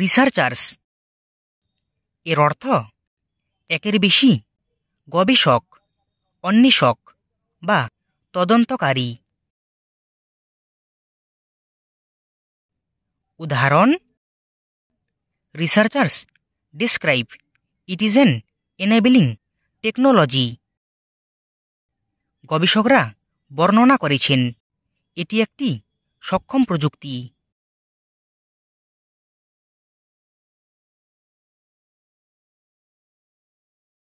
researchers এর অর্থ একের বেশি গবেষক অন্বেষক বা তদন্তকারী উদাহরণ researchers describe it is an enabling technology গবেষকরা বর্ণনা করেছেন এটি একটি সক্ষম প্রযুক্তি